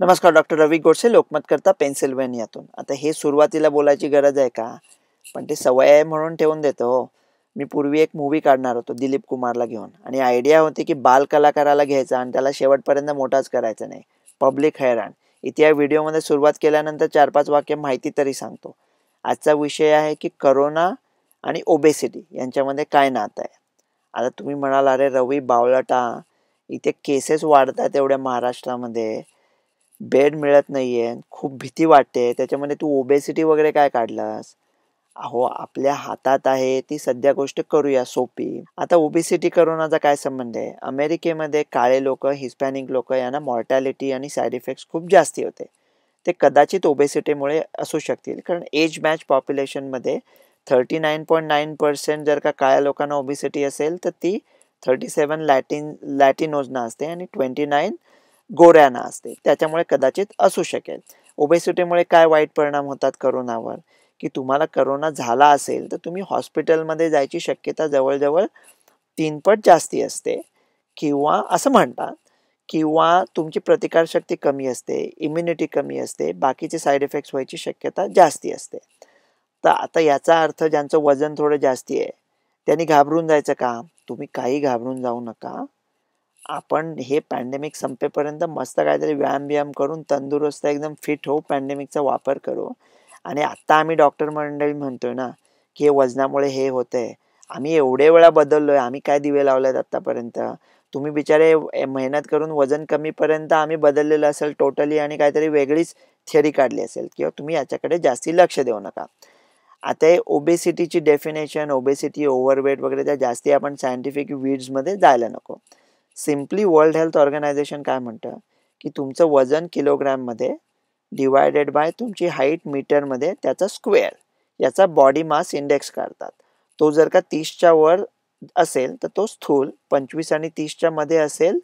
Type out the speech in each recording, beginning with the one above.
नमस्कार डॉक्टर रवी गोडसे लोकमत करता पेन्सिल्वेनियातून आता हे सुरुवातीला बोलायची गरज आहे का पण ते सवय आहे म्हणून ठेवून देतो मी पूर्वी एक मूवी काढणार होतो दिलीप कुमारला घेऊन आणि आयडिया होती की बाल कलाकाराला घ्यायचा आणि त्याला शेवटपर्यंत मोठाच करायचा नाही पब्लिक हैराण इथे या व्हिडिओमध्ये सुरुवात केल्यानंतर चार पाच वाक्य माहिती तरी सांगतो आजचा विषय आहे की करोना आणि ओबेसिटी यांच्यामध्ये काय नातं आहे आता तुम्ही म्हणाल अरे रवी बावलटा इथे केसेस वाढतात एवढ्या महाराष्ट्रामध्ये बेड मिळत नाहीये खूप भीती वाटते त्याच्यामध्ये तू ओबेसिटी वगैरे काय काढलास अहो आपल्या हातात आहे ती सध्या गोष्ट करूया सोपी आता ओबेसिटी करोनाचा काय संबंध आहे अमेरिकेमध्ये काळे लोक हिस्पॅनिक लोक यांना मॉर्टॅलिटी आणि साईड इफेक्ट्स खूप जास्ती होते ते कदाचित ओबेसिटीमुळे असू शकतील कारण एज मॅच मध्ये thirty nine point nine percent जर का काळ्या लोकांना ओबेसिटी असेल तर ती थर्टी सेवन लॅटिन लॅटिनोजना असते आणि ट्वेंटी नाईन गोऱ्याना असते त्याच्यामुळे कदाचित असू शकेल ओबेसिटीमुळे काय वाईट परिणाम होतात करोनावर की तुम्हाला करोना झाला असेल तर तुम्ही हॉस्पिटलमध्ये जायची शक्यता जवळजवळ तीन पट जास्ती असते किंवा असं म्हणतात किंवा तुमची प्रतिकारशक्ती कमी असते इम्युनिटी कमी असते बाकीचे साईड इफेक्ट्स व्हायची शक्यता जास्ती असते तर आता याचा अर्थ ज्यांचं वजन थोडं जास्ती आहे त्यांनी घाबरून जायचं का तुम्ही काही घाबरून जाऊ नका आपण हे पॅन्डेमिक संपेपर्यंत मस्त काहीतरी व्यायाम व्यायाम करून तंदुरुस्त एकदम फिट होऊ पॅन्डेमिकचा वापर करू आणि आत्ता आम्ही डॉक्टर मंडळी म्हणतोय ना की हे वजनामुळे हे होतंय आम्ही एवढे वेळा बदललो आहे आम्ही काय दिवे लावले आहेत आत्तापर्यंत तुम्ही बिचारे मेहनत करून वजन कमीपर्यंत आम्ही बदललेलं असेल टोटली आणि काहीतरी वेगळीच थिअरी काढली असेल किंवा तुम्ही याच्याकडे जास्ती लक्ष देऊ नका आता हे ओबेसिटीची डेफिनेशन ओबेसिटी ओव्हरवेट वगैरे त्या जास्ती आपण सायंटिफिक वीड्समध्ये जायला नको सिम्पली वर्ल्ड हेल्थ ऑर्गनायझेशन काय म्हणतं की तुमचं वजन किलोग्रॅममध्ये डिवायडेड बाय तुमची हाईट मीटरमध्ये त्याचा स्क्वेअर याचा बॉडी मास इंडेक्स काढतात तो जर का तीसच्या वर असेल तर तो स्थूल पंचवीस आणि तीसच्या मध्ये असेल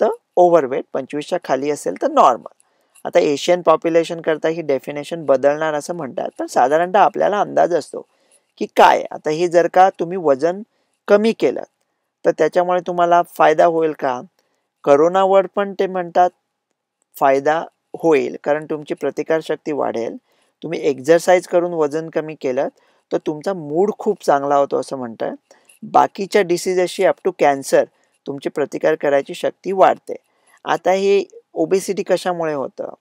तर ओव्हरवेट पंचवीसच्या खाली असेल तर नॉर्मल आता एशियन पॉप्युलेशन करता ही डेफिनेशन बदलणार असं म्हणतात पण साधारणतः आपल्याला अंदाज असतो की काय आता हे जर का तुम्ही वजन कमी केलं तर त्याच्यामुळे तुम्हाला फायदा होईल का करोनावर पण ते म्हणतात फायदा होईल कारण तुमची प्रतिकारशक्ती वाढेल तुम्ही एक्झरसाईज करून वजन कमी केलं तर तुमचा मूड खूप चांगला होतो असं म्हणतं बाकीच्या डिसिजेसशी अप टू कॅन्सर तुमची प्रतिकार करायची शक्ती वाढते आता हे ओबेसिटी कशामुळे होतं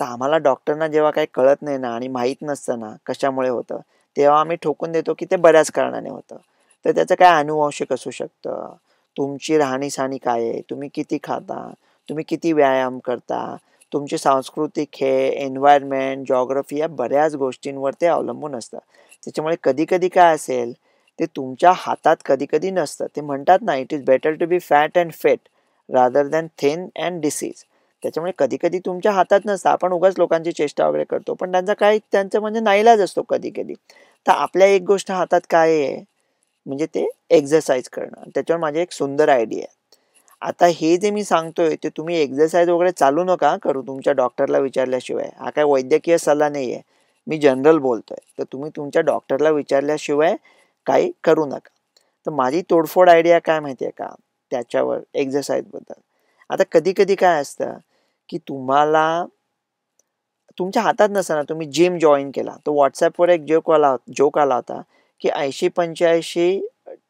तर आम्हाला डॉक्टरना जेव्हा काही कळत नाही ना आणि माहीत नसतं ना कशामुळे होतं तेव्हा आम्ही ठोकून देतो की ते बऱ्याच कारणाने होतं तर त्याचं काय अनुवंशिक असू शकतं तुमची राहणीसाणी काय आहे तुम्ही किती खाता तुम्ही किती व्यायाम करता तुमची सांस्कृतिक हे एन्व्हायरमेंट जॉग्रफी या बऱ्याच गोष्टींवर ते अवलंबून असतं त्याच्यामुळे कधी कधी काय असेल ते तुमच्या हातात कधी कधी नसतं ते म्हणतात ना it is better to be fat and fit rather than thin and disease त्याच्यामुळे कधी कधी तुमच्या हातात नसतं आपण उगाच लोकांची चेष्टा वगैरे करतो पण त्यांचा काही त्यांचं म्हणजे नाईलाज असतो कधी कधी तर आपल्या एक गोष्ट हातात काय आहे म्हणजे ते एक्झरसाईज करणं त्याच्यावर माझी एक सुंदर आयडिया आहे आता हे जे मी सांगतोय ते तुम्ही एक्झरसाईज वगैरे चालू नका करू तुमच्या डॉक्टरला विचारल्याशिवाय हा काही वैद्यकीय सल्ला नाही आहे मी जनरल बोलतोय तर तुम्ही तुमच्या डॉक्टरला विचारल्याशिवाय काही करू नका तर माझी तोडफोड आयडिया काय माहिती आहे का त्याच्यावर एक्झरसाईजबद्दल आता कधी कधी काय असतं की तुम्हाला तुमच्या हातात नसताना तुम्ही जिम जॉईन केला तर व्हॉट्सॲपवर एक जोक आला जोक आला होता की ऐंशी पंच्याऐंशी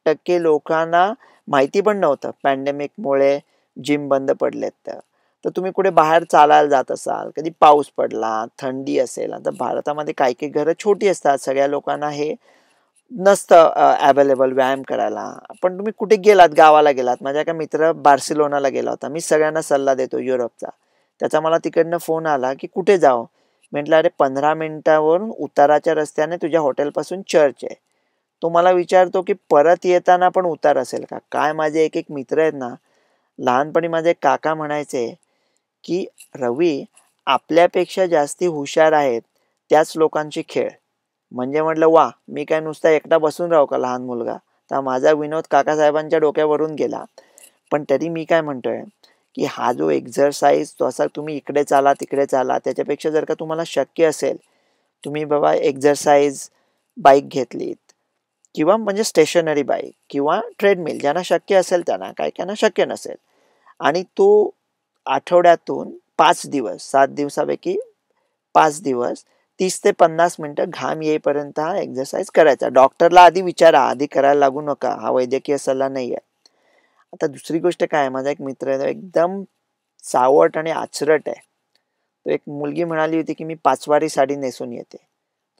टक्के लोकांना माहिती पण नव्हतं पॅन्डेमिकमुळे जिम बंद पडलेत तर तर तुम्ही कुठे बाहेर चालायला जात असाल कधी पाऊस पडला थंडी असेल आता भारतामध्ये काही काही घरं छोटी असतात सगळ्या लोकांना हे नसतं अवेलेबल व्यायाम करायला पण तुम्ही कुठे गेलात गावाला गेलात माझ्या एका मित्र बार्सिलोनाला गेला होता मी सगळ्यांना सल्ला देतो युरोपचा त्याचा मला तिकडनं फोन आला की कुठे जावं म्हटलं अरे पंधरा मिनिटावरून उताराच्या रस्त्याने तुझ्या हॉटेलपासून चर्च आहे तो मला विचारतो की परत येताना पण उतार असेल का काय माझे एक एक मित्र आहेत ना लहानपणी माझे काका म्हणायचे की रवी आपल्यापेक्षा जास्ती हुशार आहेत त्याच लोकांची खेळ म्हणजे म्हटलं वा मी काय नुसता एकटा बसून राहू का लहान मुलगा तर माझा विनोद काकासाहेबांच्या डोक्यावरून गेला पण तरी मी काय म्हणतोय की हा जो एक्झरसाईज तो असा तुम्ही इकडे चाला तिकडे चाला त्याच्यापेक्षा जर का तुम्हाला शक्य असेल तुम्ही बाबा एक्झरसाईज बाईक घेतली किंवा म्हणजे स्टेशनरी बाईक किंवा ट्रेडमिल ज्यांना शक्य असेल त्यांना काय त्यांना शक्य नसेल आणि तो आठवड्यातून पाच दिवस सात दिवसापैकी पाच दिवस तीस ते पन्नास मिनटं घाम येईपर्यंत हा एक्झरसाईज करायचा डॉक्टरला आधी विचारा आधी करायला लागू नका हा वैद्यकीय सल्ला नाही आहे आता दुसरी गोष्ट काय माझा एक मित्र आहे एकदम सावट आणि आचरट आहे तो एक मुलगी म्हणाली होती की मी पाचवारी साडी नेसून येते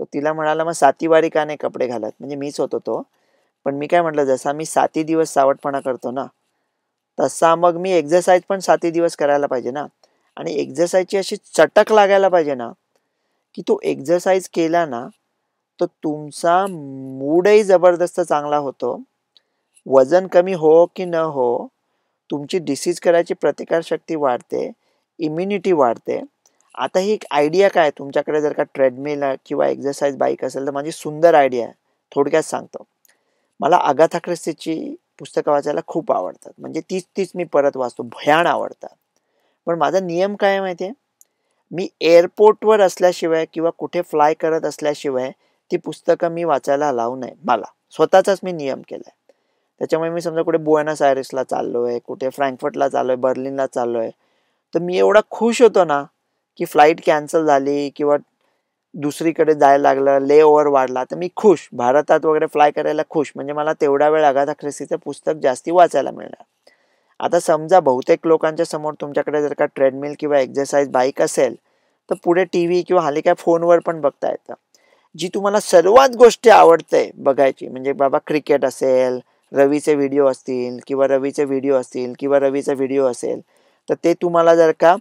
तो तिला म्हणाला मग सातीवारी का नाही कपडे घालत म्हणजे मीच होतो तो पण मी काय म्हटलं जसा मी साती दिवस सावटपणा करतो ना तसा मग मी एक्झरसाईज पण साती दिवस करायला पाहिजे ना आणि एक्झरसाईजची अशी चटक लागायला पाहिजे ना की तो एक्झरसाईज केला ना तर तुमचा मूडही जबरदस्त चांगला होतो वजन कमी हो की न हो तुमची डिसीज करायची प्रतिकारशक्ती वाढते इम्युनिटी वाढते आता ही एक आयडिया काय तुमच्याकडे जर का ट्रेडमिल किंवा एक्झरसाईज बाईक असेल तर माझी सुंदर आयडिया आहे थोडक्यात सांगतो मला आगाथा ख्रिस्तीची पुस्तकं वाचायला खूप आवडतात म्हणजे तीच तीच मी परत वाचतो भयान आवडतात पण माझा नियम काय माहिती आहे मी एअरपोर्टवर असल्याशिवाय किंवा कुठे फ्लाय करत असल्याशिवाय ती पुस्तकं मी वाचायला लावू नये मला स्वतःचाच मी नियम केला आहे त्याच्यामुळे मी समजा कुठे बुएना आयरिसला चाललो आहे कुठे फ्रँकफर्टला चाललो आहे बर्लिनला चाललो आहे तर मी एवढा खुश होतो ना की फ्लाईट कॅन्सल झाली किंवा दुसरीकडे जायला लागलं ले ओव्हर वाढला तर मी खुश भारतात वगैरे फ्लाय करायला खुश म्हणजे मला तेवढा वेळ अगाथा ख्रिस्तीचं पुस्तक जास्ती वाचायला मिळणार आता समजा बहुतेक लोकांच्या समोर तुमच्याकडे जर का ट्रेडमिल किंवा एक्झरसाईज बाईक असेल तर पुढे टी व्ही किंवा हाली काय फोनवर पण बघता येतं जी तुम्हाला सर्वात गोष्टी आवडते बघायची म्हणजे बाबा क्रिकेट असेल रवीचे व्हिडिओ असतील किंवा रवीचे व्हिडिओ असतील किंवा रवीचा व्हिडिओ असेल तर ते तुम्हाला जर का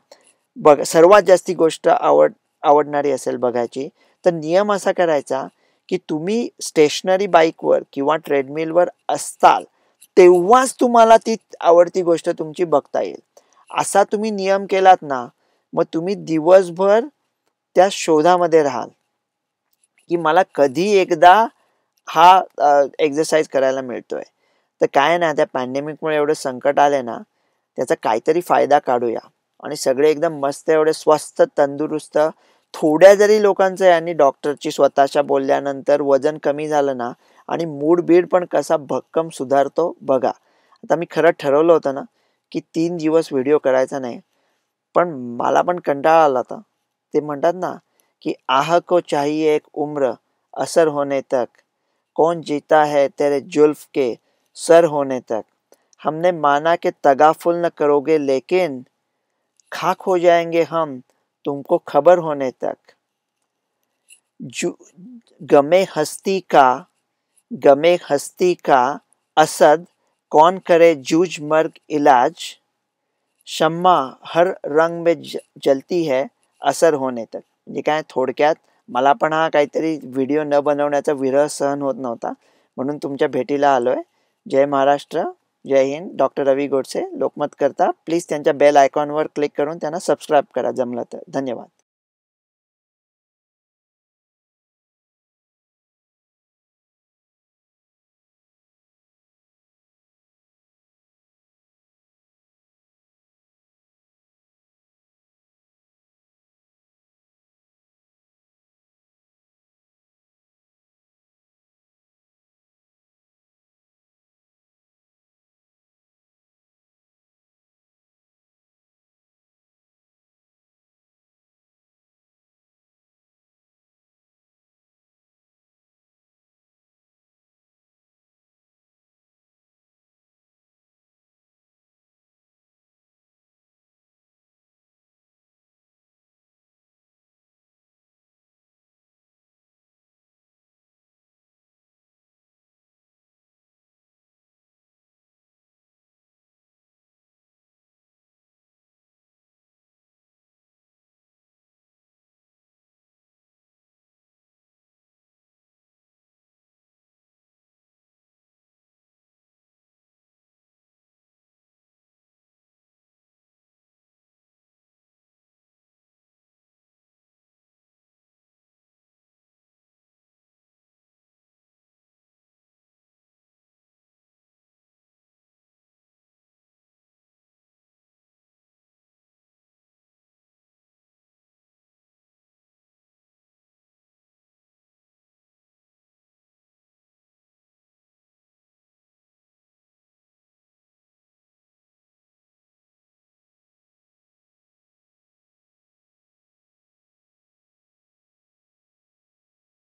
बघ सर्वात जास्ती गोष्ट आवड आवडणारी असेल बघायची तर नियम असा करायचा की तुम्ही स्टेशनरी बाईकवर किंवा ट्रेडमिलवर असताल तेव्हाच तुम्हाला ती आवडती गोष्ट तुमची बघता येईल असा तुम्ही नियम केलात ना मग तुम्ही दिवसभर त्या शोधामध्ये राहाल की मला कधी एकदा हा एक्सरसाइज करायला मिळतोय तर काय ना त्या पॅन्डेमिकमुळे एवढं संकट आले ना त्याचा काहीतरी फायदा काढूया आणि सगळे एकदम मस्त एवढे स्वस्त तंदुरुस्त थोड्या जरी लोकांचं यांनी डॉक्टरची स्वतःच्या बोलल्यानंतर वजन कमी झालं ना आणि मूड बीड पण कसा भक्कम सुधारतो बघा आता मी खरं ठरवलं होतं ना की तीन दिवस व्हिडिओ करायचा नाही पण मला पण कंटाळा आला होता ते म्हणतात ना की आह को चाहिए एक उम्र असर होने तक कौन जीता है तेरे जुल्फ के सर होने तक हमने माना के तगाफुल न करोगे लेकिन खाक हो जाएंगे हम तुमको खबर होने तक गमे हस्ती का गमे हस्ती का असद कौन करे जूझ मर्ग इलाज शम्मा हर रंग में जलती है असर होने तक म्हणजे काय थोडक्यात मला पण हा काहीतरी व्हिडिओ न बनवण्याचा विरह सहन होत नव्हता म्हणून तुमच्या भेटीला आलो जय महाराष्ट्र जय हिंद डॉक्टर रवी गोडसे लोकमत करता प्लीज त्यांच्या बेल आयकॉनवर क्लिक करून त्यांना सबस्क्राईब करा जमलं तर धन्यवाद